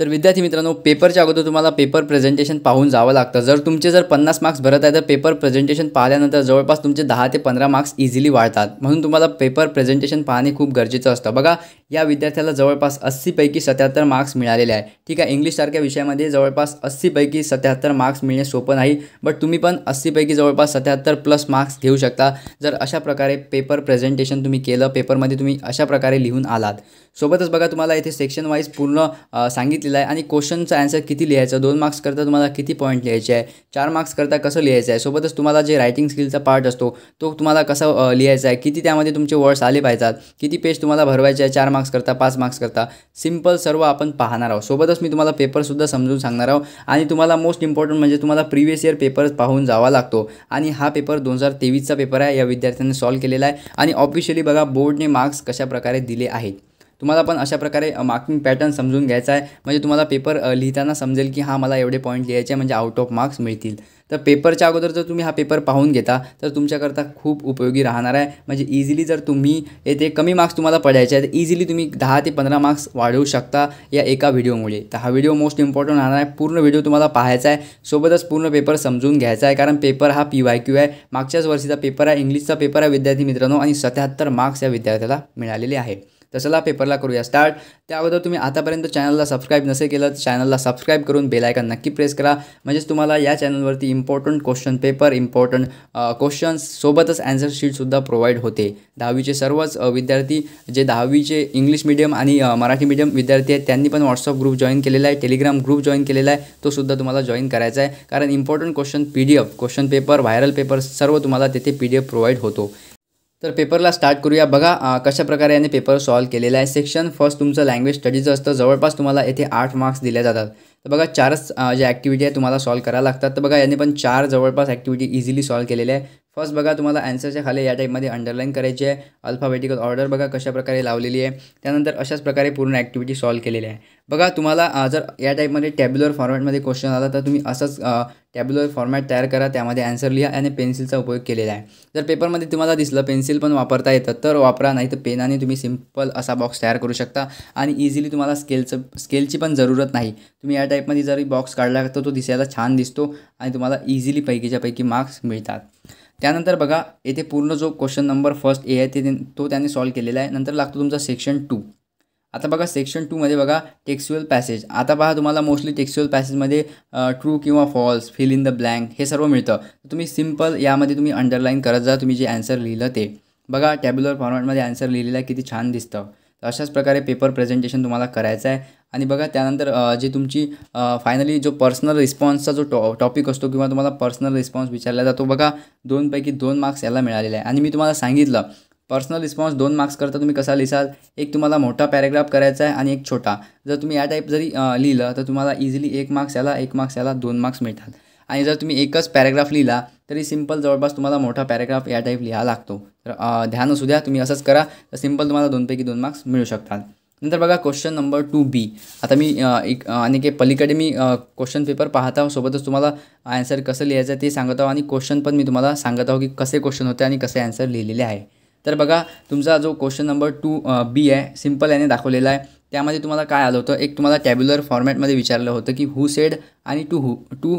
तर विद्यार्थी मित्रांनो पेपरच्या अगोदर तुम्हाला पेपर प्रेझेंटेशन पाहून जावं लागतं जर तुमचे जर पन्नास मार्क्स भरत आहे तर पेपर प्रेझेंटेशन पाहिल्यानंतर जवळपास तुमचे दहा ते पंधरा मार्क्स इझिली वाढतात म्हणून तुम्हाला पेपर प्रेझेंटेशन पाहणे खूप गरजेचं असतं बघा या विद्यार्थ्याला जवळपास अस्सीपैकी सत्याहत्तर मार्क्स मिळालेले आहे ठीक आहे इंग्लिशसारख्या विषयामध्ये जवळपास अस्सीपैकी सत्याहत्तर मार्क्स मिळणे सोपं नाही बट तुम्ही पण अस्सीपैकी जवळपास सत्याहत्तर प्लस मार्क्स घेऊ शकता जर अशा प्रकारे पेपर प्रेझेंटेशन तुम्ही केलं पेपरमध्ये तुम्ही अशा प्रकारे लिहून आलात सोबतच बघा तुम्हाला इथे सेक्शन वाईज पूर्ण सांगितलं सांगितलेलं आहे आणि क्वेश्चनचा आन्सर किती लिहायचा दोन मार्क्स करता तुम्हाला किती पॉईंट लिहायचे आहे चार मार्क्स करता कसं लिहायचं आहे सोबतच तुम्हाला जे रायटिंग स्किलचा पार्ट असतो तो तुम्हाला कसा लिहायचा आहे किती त्यामध्ये तुमचे वर्ड्स आले पाहिजेत किती पेज तुम्हाला भरवायचे आहे चार मार्क्स करता पाच मार्क्स करता सिम्पल सर्व आपण पाहणार आहोत सोबतच मी तुम्हाला पेपरसुद्धा समजून सांगणार आहोत आणि तुम्हाला मोस्ट इम्पॉर्टंट म्हणजे तुम्हाला प्रिव्हियस इयर पेपर पाहून जावा लागतो आणि हा पेपर दोन हजार तेवीसचा पेपर आहे या विद्यार्थ्यांनी सॉल्व्ह केलेला आहे आणि ऑफिशियली बघा बोर्डने मार्क्स कशाप्रकारे दिले आहेत तुम्हाला पण अशा प्रकारे मार्किंग पॅटर्न समजून घ्यायचा आहे म्हणजे तुम्हाला पेपर लिहिताना समजेल की हा मला एवढे पॉईंट लिहायचे म्हणजे आउट ऑफ मार्क्स मिळतील तर पेपरच्या अगोदर जर तुम्ही हा पेपर पाहून घेता तर तुमच्याकरता खूप उपयोगी राहणार आहे म्हणजे इझिली जर तुम्ही येथे कमी मार्क्स तुम्हाला पडायचे आहेत इझिली तुम्ही दहा ते पंधरा मार्क्स वाढवू शकता या एका व्हिडिओमुळे तर हा व्हिडिओ मोस्ट इम्पॉर्टंट राहणार आहे पूर्ण व्हिडिओ तुम्हाला पाहायचा आहे सोबतच पूर्ण पेपर समजून घ्यायचा आहे कारण पेपर हा पी वाय क्यू आहे मागच्याच वर्षीचा पेपर आहे इंग्लिशचा पेपर आहे विद्यार्थी मित्रांनो आणि सत्याहत्तर मार्क्स या विद्यार्थ्याला मिळालेले आहे तर चला पेपरला करूया स्टार्ट त्या अगोदर तुम्ही आतापर्यंत चॅनलला सबस्क्राईब नसेल केलं तर चॅनलला सबस्क्राईब करून बेलायकन नक्की प्रेस करा म्हणजेच तुम्हाला या चॅनलवरती important question paper important questions सोबतच ॲन्सर शीटसुद्धा प्रोव्हाइड होते दहावीचे सर्वच विद्यार्थी जे दहावीचे इंग्लिश मिडियम आणि मराठी मिडियम विद्यार्थी आहेत त्यांनी पण व्हॉट्सअप ग्रुप जॉईन केलेला आहे टेलिग्राम ग्रुप जॉईन केलेला आहे तो सुद्धा तुम्हाला जॉईन करायचा आहे कारण important question P D F question paper viral paper सर्व तुम्हाला तेथे पी डी एफ होतो तर पेपरला स्टार्ट करूया बघा कशाप्रकारे याने पेपर सॉल्व केलेला आहे सेक्शन फर्स्ट तुमचं लँग्वेज स्टडीचं असतं जवळपास तुम्हाला येथे आठ मार्क्स दिल्या जातात तर बघा चारच ज्या ॲक्टिव्हिटी आहे तुम्हाला सॉल्व करायला लागतात तर बघा याने पण चार जवळपास ॲक्टिव्हिटी इझिली सॉल्व केलेल्या आहे फर्स्ट बघा तुम्हाला ॲन्सरच्या खाली या टाईपमध्ये अंडरलाईन करायची आहे अल्फाबेटिकल ऑर्डर बघा कशाप्रकारे लावलेली आहे त्यानंतर अशाच प्रकारे पूर्ण ॲक्टिव्हिटी सॉल्व केलेली आहे बघा तुम्हाला जर या टाईपमध्ये टॅब्युलर फॉर्मॅटमध्ये क्वेश्चन आला तर तुम्ही असंच टॅब्युलर फॉर्मॅट तयार करा त्यामध्ये ॲन्सर लिहा आणि पेन्सिलचा उपयोग केलेला आहे जर पेपरमध्ये तुम्हाला दिसलं पेन्सिल पण वापरता येतं तर वापरा नाही तर पेनाने तुम्ही सिम्पल असा बॉक्स तयार करू शकता आणि इझिली तुम्हाला स्केलचं स्केलची पण जरूरत नाही तुम्ही या टाईपमध्ये जरी बॉक्स काढला तर तो दिसायला छान दिसतो आणि तुम्हाला इझिली पैकीच्यापैकी मार्क्स मिळतात त्यानंतर बघा येथे पूर्ण जो क्वेश्चन नंबर फर्स्ट ए आहे ते तो त्याने सॉल्व केलेला आहे नंतर लागतो तुमचा सेक्शन टू आता बघा सेक्शन टूमध्ये बघा टेक्स्युअल पॅसेज आता पहा तुम्हाला मोस्टली टेक्स्च्युअल पॅसेजमध्ये ट्रू किंवा false fill in the blank हे सर्व मिळतं तुम्ही सिम्पल यामध्ये तुम्ही अंडरलाईन करत जा तुम्ही जे ॲन्सर लिहिलं ते बघा टॅब्युलर फॉर्मॅटमध्ये आन्सर लिहिलेला किती छान दिसतं तर अशाच प्रकारे पेपर प्रेझेंटेशन तुम्हाला करायचं आहे आणि बघा त्यानंतर जे तुमची फायनली जो पर्सनल रिस्पॉन्सचा जो टॉ टॉपिक असतो किंवा तुम्हाला पर्सनल रिस्पॉन्स विचारला जातो बघा दोनपैकी दोन मार्क्स याला मिळालेला आहे आणि मी तुम्हाला सांगितलं पर्सनल रिस्पॉन्स दोन मार्क्स करता तुम्ही कसा लिहाल एक तुम्हाला मोठा पॅरेग्राफ करायचा आहे आणि एक छोटा जर तुम्ही या टाईप जरी लिहिलं तर तुम्हाला इझिली एक मार्क्स याला एक मार्क्स याला दोन मार्क्स मिळतात आणि जर तुम्ही एकच पॅरेग्राफ लिहिला तरी सिंपल जवळपास तुम्हाला मोठा पॅरेग्राफ या टाईप लिहा लागतो तर ध्यान असू द्या तुम्ही असंच करा तर सिंपल तुम्हाला दोनपैकी दोन मार्क्स मिळू शकतात नंतर बघा क्वेश्चन नंबर टू बी आता मी एक आणि के पलीकडे मी क्वेश्चन पेपर पाहत आहो सोबतच तुम्हाला आन्सर कसं लिहायचं ते सांगत आहो आणि क्वेश्चन पण मी तुम्हाला सांगत आहो की कसे क्वेश्चन होते आणि कसे आन्सर लिहिलेले आहे तर बघा तुमचा जो क्वेश्चन नंबर टू बी आहे सिम्पल याने दाखवलेला आहे त्यामध्ये तुम्हाला काय आलं होतं एक तुम्हाला टॅब्युलर फॉर्मॅटमध्ये विचारलं होतं की हु सेड आणि टू हु टू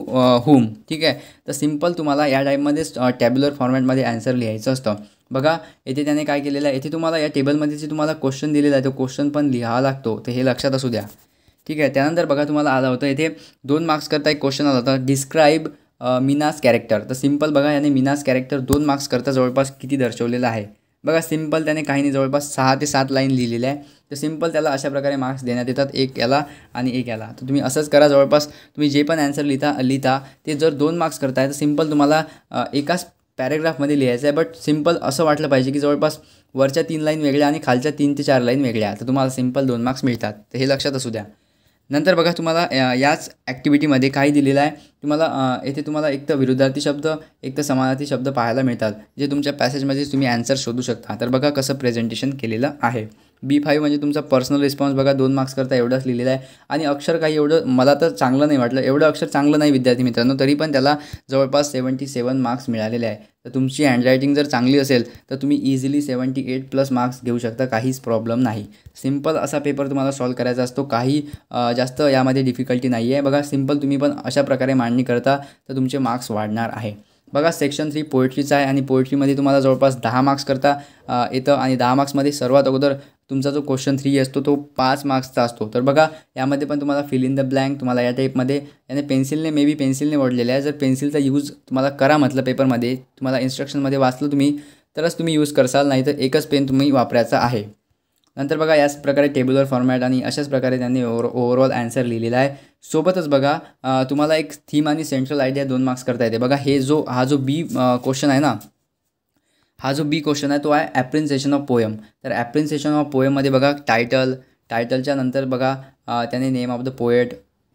हुम ठीक आहे तर सिम्पल तुम्हाला या टाईपमध्येच टॅब्युलर फॉर्मॅटमध्ये ॲन्सर लिहायचं असतं बघा येथे त्याने काय केलेलं आहे येथे तुम्हाला या टेबलमध्ये जे तुम्हाला क्वेश्चन दिलेला आहे तो क्वेश्चन पण लिहावा लागतो तर हे लक्षात असू द्या ठीक आहे त्यानंतर बघा तुम्हाला आलं होतं येथे दोन करता एक क्वेश्चन आला होता डिस्क्राईब मिनास कॅरेक्टर तर सिम्पल बघा याने मिनास कॅरेक्टर दोन करता जवळपास किती दर्शवलेलं आहे बघा सिम्पल त्याने काही नाही जवळपास सहा ते सात लाईन लिहिलेल्या आहे तर सिम्पल त्याला अशा प्रकारे मार्क्स देण्यात येतात एक याला आणि एक याला तर तुम्ही असंच करा जवळपास तुम्ही जे पण ॲन्सर लिहिता लिहिता ते जर दोन मार्क्स करताय तर सिम्पल तुम्हाला एकाच पॅरेग्राफमध्ये लिहायचं आहे बट सिम्पल असं वाटलं पाहिजे की जवळपास वरच्या तीन लाईन वेगळ्या आणि खालच्या तीन ते चार लाईन वेगळ्या तर तुम्हाला सिम्पल दोन मार्क्स मिळतात तर हे लक्षात असू द्या नंतर बघा तुम्हाला याच ॲक्टिव्हिटीमध्ये काय दिलेलं आहे तुम्हाला येथे तुम्हाला एक तर विरुद्धार्थी शब्द एक तर समानार्थी शब्द पाहायला मिळतात जे तुमच्या पॅसेजमध्ये तुम्ही ॲन्सर शोधू शकता तर बघा कसं प्रेझेंटेशन केलेलं आहे बी फाईव्ह म्हणजे तुमचा पर्सनल रिस्पॉन्स बघा दोन मार्क्स करता एवढंच लिहिलेलं आहे आणि अक्षर काही एवढं मला तर चांगलं नाही वाटलं एवढं अक्षर चांगलं नाही विद्यार्थी मित्रांनो तरी पण त्याला जवळपास सेवन्टी सेवन मार्क्स मिळालेले आहे तर तुमची हँडरायटिंग जर चांगली असेल तर तुम्ही easily seventy eight plus marks घेऊ शकता काहीच प्रॉब्लेम नाही सिम्पल असा पेपर तुम्हाला सॉल्व करायचा असतो काही जास्त यामध्ये डिफिकल्टी नाही आहे बघा सिम्पल तुम्ही पण अशा प्रकारे मांडणी करता तर तुमचे मार्क्स वाढणार आहे बघा सेक्शन थ्री पोएट्रीचा आहे आणि पोएट्रीमध्ये तुम्हाला जवळपास दहा मार्क्स करता येतं आणि दहा मार्क्समध्ये सर्वात अगोदर तुमचा जो क्वेश्चन थ्री असतो तो पाच मार्क्सचा असतो तर बघा यामध्ये पण तुम्हाला फिल इन द ब्लँक तुम्हाला या टाईपमध्ये याने पेन्सिलने मे बी पेन्सिलने ओढलेलं आहे जर पेन्सिलचा यूज तुम्हाला करा म्हटलं पेपरमध्ये तुम्हाला इन्स्ट्रक्शनमध्ये वाचलं तुम्ही तरच तुम्ही यूज करसाल नाही तर एकच पेन तुम्ही वापरायचा आहे नंतर बघा याच प्रकारे टेबलवर फॉर्मॅट आणि अशाच प्रकारे त्यांनी ओवर ओवरऑल ॲन्सर लिहिलेला आहे सोबतच बघा तुम्हाला एक थीम आणि सेंट्रल आयडिया दोन मार्क्स करता येते बघा हे जो हा जो बी क्वेश्चन आहे ना हा जो बी क्वेश्चन आहे तो आहे ॲप्रिन्सिएशन ऑफ पोयम तर ॲप्रिन्सिएशन ऑफ पोयममध्ये बघा टायटल टायटलच्या नंतर बघा त्याने name of the poet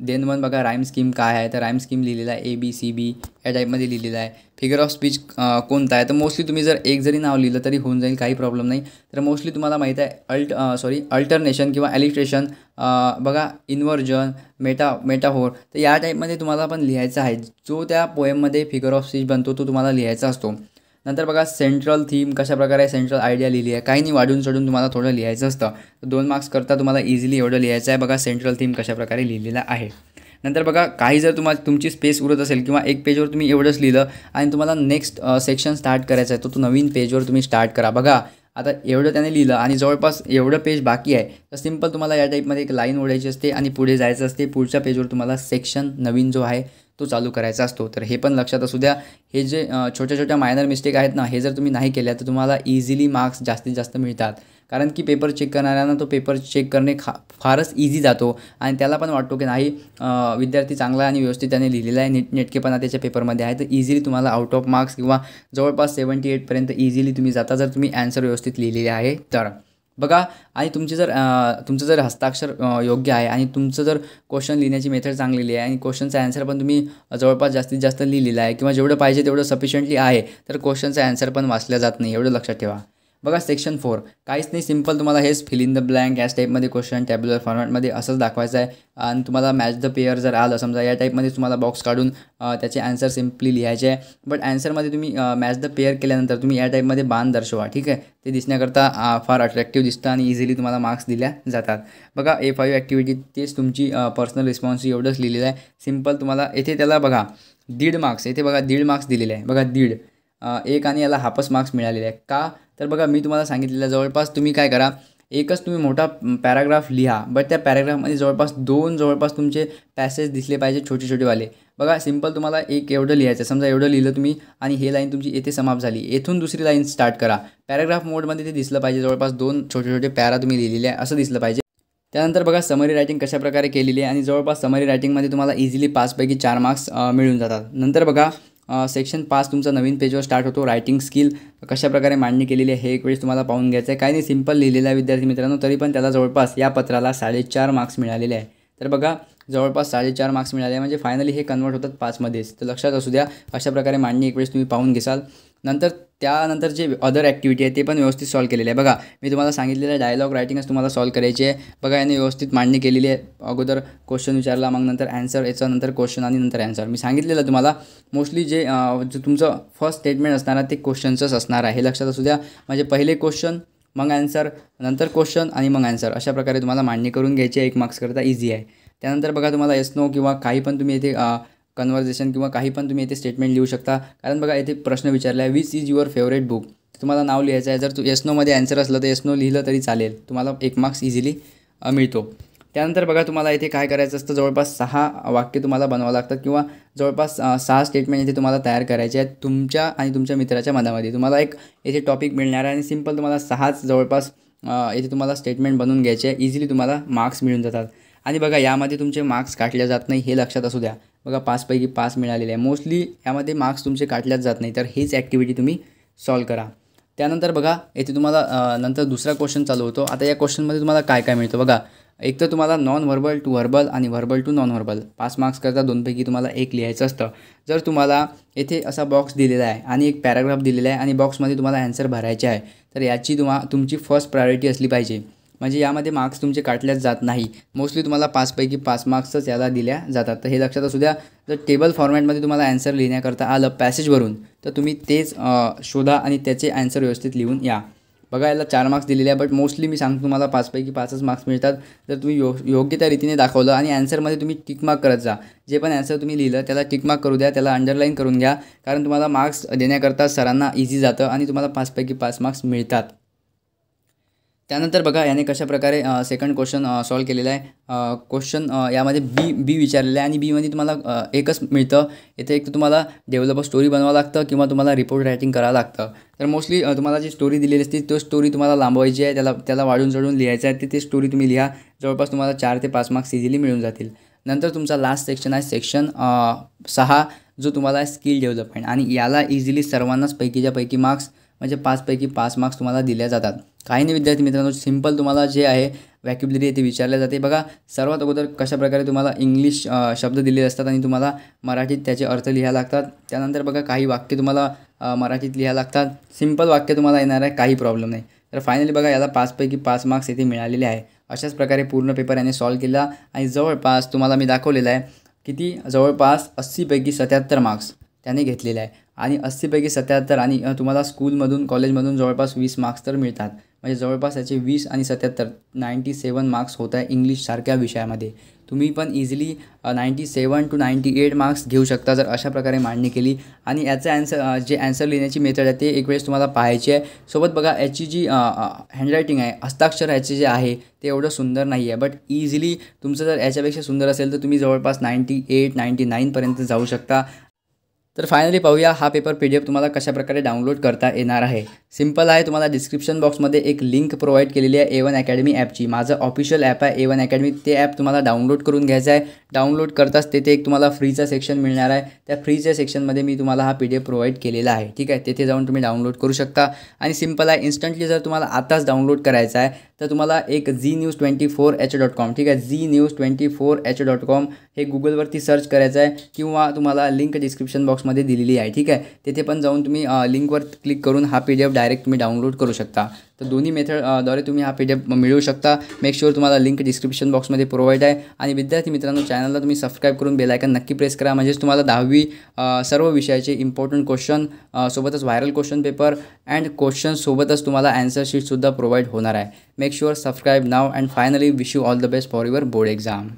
then one बघा राईम स्कीम काय आहे तर राईम स्कीम लिहिलेला आहे ए बी सी बी या टाईपमध्ये लिहिलेला आहे फिगर ऑफ स्पीच कोणता आहे तर मोस्टली तुम्ही जर एक जरी नाव लिहिलं तरी होऊन जाईल काही प्रॉब्लेम नाही तर मोस्टली तुम्हाला माहीत आहे अल्ट सॉरी अल्टरनेशन किंवा एलिस्ट्रेशन बघा इन्व्हर्जन मेटा मेटाहोर तर या टाईपमध्ये तुम्हाला पण लिहायचं आहे जो त्या पोएममध्ये फिगर ऑफ स्पीच बनतो तो तुम्हाला लिहायचा असतो नंतर बघा सेंट्रल थीम कशाप्रकारे सेंट्रल आयडिया लिहिली आहे काही नाही वाढून चढून तुम्हाला थोडं लिहायचं असतं दोन मार्क्स करता तुम्हाला इझिली एवढं लिहायचं आहे बघा सेंट्रल थीम कशाप्रकारे लिहिलेला आहे नंतर बघा काही जर तुम्हाला तुमची स्पेस उरत असेल किंवा एक पेजवर तुम्ही एवढंच लिहिलं आणि तुम्हाला नेक्स्ट सेक्शन स्टार्ट करायचं आहे तर तो नवीन पेजवर तुम्ही स्टार्ट करा बघा आता एवढं त्याने लिहिलं आणि जवळपास एवढं पेज बाकी आहे तर सिम्पल तुम्हाला या टाईपमध्ये एक लाईन ओढायची असते आणि पुढे जायचं असते पुढच्या पेजवर तुम्हाला सेक्शन नवीन जो आहे तो चालू करायचा असतो तर हे पण लक्षात असू द्या हे जे छोट्या छोट्या मायनर मिस्टेक आहेत ना हे जर तुम्ही नाही केल्या तर तुम्हाला इझिली मार्क्स जास्तीत जास्त मिळतात कारण की पेपर चेक करणाऱ्यांना तो पेपर चेक करणे खा फारच इझी जातो आणि त्याला पण वाटतो की नाही विद्यार्थी चांगला आणि व्यवस्थित त्याने लिहिलेला आहे नीट नेटकेपणा त्याच्या पेपरमध्ये आहे तर इझिली तुम्हाला आउट ऑफ मार्क्स किंवा जवळपास सेवन्टी एटपर्यंत इझिली तुम्ही जाता जर तुम्ही ॲन्सर व्यवस्थित लिहिलेले आहे तर बघा आणि तुमची जर तुमचं जर हस्ताक्षर योग्य आहे आणि तुमचं जर क्वेश्चन लिहिण्याची मेथड चांगलेली आहे आणि क्वेश्चनचा ॲन्सर पण तुम्ही जवळपास जास्तीत जास्त लिहिलेला आहे किंवा जेवढं पाहिजे तेवढं सफिशियंटली आहे तर क्वेश्चनचा ॲन्सर पण वाचल्या जात नाही एवढं लक्षात ठेवा बघा सेक्शन फोर काहीच नाही सिम्पल तुम्हाला हेच फिल इन द ब्लँक याच टाईपमध्ये क्वेश्चन टॅब्युलर फॉर्मॅटमध्ये असंच दाखवायचं आहे आणि तुम्हाला मॅच द पेअर जर आलं समजा या टाईपमध्ये तुम्हाला बॉक्स काढून त्याचे आन्सर सिम्पली लिहायचे आहे बट आन्सरमध्ये तुम्ही मॅच द पेअर केल्यानंतर तुम्ही या टाईपमध्ये बाण दर्शवा ठीक आहे ते दिसण्याकरता फार अट्रॅक्टिव्ह दिसतं आणि इझिली तुम्हाला मार्क्स दिल्या जातात बघा ए फाईव्ह ॲक्टिव्हिटी तेच तुमची पर्सनल रिस्पॉन्स एवढंच लिहिलेलं आहे सिम्पल तुम्हाला येथे त्याला बघा दीड मार्क्स येथे बघा दीड मार्क्स दिलेले आहे बघा दीड एक आणि याला हापस मार्क्स मिळालेले आहे का तर बघा मी तुम्हाला सांगितलेलं जवळपास तुम्ही काय करा एकच तुम्ही मोठा पॅराग्राफ लिहा बट त्या पॅराग्राफमध्ये जवळपास दोन जवळपास तुमचे पॅसेज दिसले पाहिजे छोटे छोटेवाले बघा सिम्पल तुम्हाला एक एवढं लिहायचं समजा एवढं लिहिलं तुम्ही आणि हे लाईन तुमची येथे समाप्त झाली येथून दुसरी लाईन स्टार्ट करा पॅराग्राफ मोडमध्ये ते दिसलं पाहिजे जवळपास दोन छोटे छोटे पॅरा तुम्ही लिहिलेले आहे असं दिसलं पाहिजे त्यानंतर बघा समरी रायटिंग कशाप्रकारे केलेली आहे आणि जवळपास समरी रायटिंगमध्ये तुम्हाला इझिली पाचपैकी चार मार्क्स मिळून जातात नंतर बघा सेक्शन पाच तुमचा नवीन पेजवर स्टार्ट होतो रायटिंग स्किल कशाप्रकारे मांडणी केलेली आहे हे एक वेळेस तुम्हाला पाहून घ्यायचं आहे काही नाही सिम्पल लिहिलेला आहे विद्यार्थी मित्रांनो तरी पण त्याला जवळपास या पत्राला साडेचार मार्क्स मिळालेले आहे तर बघा जवळपास साडेचार मार्क्स मिळाले म्हणजे फायनली हे कन्वर्ट होतात पाचमध्येच तर लक्षात असू द्या अशा प्रकारे मांडणी एक वेळेस तुम्ही पाहून घेसाल नंतर त्यानंतर जे अदर ॲक्टिव्हिटी आहे ते पण व्यवस्थित सॉल्व केलेले आहे बघा मी तुम्हाला सांगितलेलं डायलॉग रायटिंगच तुम्हाला सॉल्व करायचे आहे बघा याने व्यवस्थित मांडणी केलेली आहे अगोदर क्वेश्चन विचारला मग नंतर ॲन्सर याच्यानंतर क्वेश्चन आणि नंतर ॲन्सर मी सांगितलेलं तुम्हाला मोस्टली जे जो तुमचं फर्स्ट स्टेटमेंट असणार आहे ते क्वेश्चनचंच असणार आहे हे लक्षात असू द्या म्हणजे पहिले क्वेश्चन मग ॲन्सर नंतर क्वेश्चन आणि मग ॲन्सर अशा प्रकारे तुम्हाला मांडणी करून घ्यायची एक मार्क्सकरता इझी आहे त्यानंतर बघा तुम्हाला येस नो किंवा काही पण तुम्ही इथे कन्वर्जेशन किंवा काही पण तुम्ही इथे स्टेटमेंट लिहू शकता कारण बघा इथे प्रश्न विचारला आहे which is your favourite book तुम्हाला नाव लिहायचं आहे जर तू येसनोमध्ये आन्सर असलं तर येसनो लिहिलं तरी चालेल तुम्हाला एक मार्क्स इझिली मिळतो त्यानंतर बघा तुम्हाला इथे काय करायचं असतं जवळपास सहा वाक्य तुम्हाला बनवावं लागतात किंवा जवळपास सहा स्टेटमेंट इथे तुम्हाला तयार करायचे आहेत तुमच्या आणि तुमच्या मित्राच्या मनामध्ये तुम्हाला एक इथे टॉपिक मिळणार आहे आणि सिम्पल तुम्हाला सहाच जवळपास इथे तुम्हाला स्टेटमेंट बनवून घ्यायचे आहे इझिली तुम्हाला मार्क्स मिळून जातात आणि बघा यामध्ये तुमचे मार्क्स काटले जात नाही हे लक्षात असू द्या बघा पाचपैकी पाच मिळालेले आहे मोस्टली यामध्ये मार्क्स तुमचे काटल्याच जात नाही तर हीच ॲक्टिव्हिटी तुम्ही सॉल्व करा त्यानंतर बघा येथे तुम्हाला नंतर दुसरा क्वेश्चन चालू होतो आता या क्वेश्चनमध्ये तुम्हाला काय काय मिळतं बघा एक तर तुम्हाला नॉन व्हर्बल टू व्हर्बल आणि व्हर्बल टू नॉन व्हर्बल पाच मार्क्सकरता दोनपैकी तुम्हाला एक लिहायचं असतं जर तुम्हाला येथे असा बॉक्स दिलेला आहे आणि एक पॅराग्राफ दिलेला आहे आणि बॉक्समध्ये तुम्हाला ॲन्सर भरायचे आहे तर याची तुम्हा तुमची फर्स्ट प्रायोरिटी असली पाहिजे म्हणजे यामध्ये मार्क्स तुमचे काटल्याच जात नाही मोस्टली तुम्हाला पाचपैकी पाच मार्क्सच याला दिल्या जातात तर हे लक्षात असू द्या जर टेबल फॉर्मॅटमध्ये तुम्हाला अॅन्सर लिहिण्याकरता आलं पॅसेजवरून तर तुम्ही तेच शोधा आणि त्याचे ॲन्सर व्यवस्थित लिहून या बघा याला चार मार्क्स दिलेले आहे बट मोस्टली मी सांगतो तुम्हाला पाचपैकी पाचच मार्क्स मिळतात जर तुम्ही यो योग्य त्या रीतीने दाखवलं आणि ॲन्सरमध्ये तुम्ही टिकमार्क करत जा जे पण ॲन्सर तुम्ही लिहिलं त्याला टिकमार्क करू द्या त्याला अंडरलाईन करून घ्या कारण तुम्हाला मार्क्स देण्याकरता सरांना इझी जातं आणि तुम्हाला पाचपैकी पाच मार्क्स मिळतात त्यानंतर बघा याने कशाप्रकारे सेकंड क्वेश्चन सॉल्व केलेला आहे क्वेश्चन यामध्ये बी बी विचारलेलं आहे आणि बीमध्ये तुम्हाला एकच मिळतं इथे एक तुम्हाला डेव्हलपर स्टोरी बनवावं लागतं किंवा तुम्हाला रिपोर्ट रायटिंग करावं लागतं तर मोस्टली तुम्हाला जी स्टोरी दिलेली असते तो स्टोरी तुम्हाला लांबवायची आहे त्याला त्याला वाढून चढून लिहायचं आहे ते स्टोरी तुम्ही लिहा जवळपास तुम्हाला चार ते पाच मार्क्स इझिली मिळून जातील नंतर तुमचा लास्ट सेक्शन आहे सेक्शन सहा जो तुम्हाला स्किल डेव्हलपमेंट आणि याला इझिली सर्वांनाच पैकीच्या पैकी मार्क्स म्हणजे पाचपैकी पाच मार्क्स तुम्हाला दिल्या जातात काही नाही विद्यार्थी मित्रांनो सिम्पल तुम्हाला जे आहे वॅक्युबलरी येथे विचारले जाते बघा सर्वात अगोदर कशाप्रकारे तुम्हाला इंग्लिश शब्द दिलेले असतात आणि तुम्हाला मराठीत त्याचे अर्थ लिहायला लागतात त्यानंतर बघा काही वाक्य तुम्हाला मराठीत लिहायला लागतात सिम्पल वाक्य तुम्हाला येणार आहे काही प्रॉब्लेम नाही तर फायनली बघा याला पाचपैकी पाच मार्क्स येथे मिळालेले आहे अशाच प्रकारे पूर्ण पेपर याने सॉल्व केला आणि जवळपास तुम्हाला मी दाखवलेला आहे किती जवळपास अस्सीपैकी सत्याहत्तर मार्क्स त्याने घेतलेले आहे आणि अस्सीपैकी सत्याहत्तर आणि तुम्हाला स्कूलमधून कॉलेजमधून जवळपास वीस मार्क्स तर मिळतात म्हणजे जवळपास याचे वीस आणि सत्याहत्तर नाईंटी सेवन मार्क्स होत आहे सारख्या विषयामध्ये तुम्ही पण easily ninety seven to ninety eight marks घेऊ शकता जर अशा प्रकारे मांडणी केली आणि याचं ॲन्सर जे ॲन्सर लिहिण्याची मेथड आहे ते एक वेळेस तुम्हाला पाहायची आहे सोबत बघा याची जी हँडरायटिंग आहे हस्ताक्षर याचे जे आहे ते एवढं सुंदर नाही आहे बट इझिली तुमचं जर याच्यापेक्षा सुंदर असेल तर तुम्ही जवळपास नाईंटी एट नाईंटी नाईनपर्यंत जाऊ शकता तर फायनली पाहूया हा पेपर पी डी एफ तुम्हाला कशाप्रकारे डाउनलोड करता येणार आहे सिम्पल है तुम्हारा डिस्क्रिप्शन बॉक्स में एक लिंक प्रोवाइड के लिए ए वन ऐप की माझं ऑफिशियल ऐप है एवन अकेडमी तो ऐप तुम्हारा डाउनलोड करून डाउनलोड करता तेथे एक तुम्हारा फ्रीच सेक्शन मिळणार आहे त्या फ्रीच्या सेक्शनमध्ये मी तुम्हाला हा पी डी एफ प्रोवाइड के आहे ठीक है तेथे जाऊन तुम्हें डाउनलोड करू शता आणि सिम्पल आहे इन्स्टंटली जर तुम्हारा आता डाउनलोड करायचा है तो तुम्हारा एक Zee news twenty four H dot com ठीक है Zee news twenty four H dot com है गुगल गुगलवरती सर्च कराए कि तुम्हारा लिंक डिस्क्रिप्शन बॉक्स में दिल्ली है ठीक है तेथे पण जाऊन लिंक पर क्लिक करून हा पी डी एफ डायरेक्ट तुम्ही डाउनलोड करू शकता तर दोन्ही मेथडद्वारे तुम्ही हा पी डी एफ मिळवू शकता मेक शुअर तुम्हाला लिंक डिस्क्रिप्शन बॉक्समध्ये प्रोव्हाइड आहे आणि विद्यार्थी मित्रांनो चॅनलला तुम्ही सबस्क्राईब करून बेलायकन नक्की प्रेस करा म्हणजेच तुम्हाला दहावी सर्व विषयाचे इम्पॉर्टंट क्वेश्चन सोबतच व्हायरल क्वेश्चन पेपर अँड सोबतच तुम्हाला ॲन्सर शीटसुद्धा प्रोव्हाइड होणार आहे make sure subscribe now and finally wish you all the best for your board exam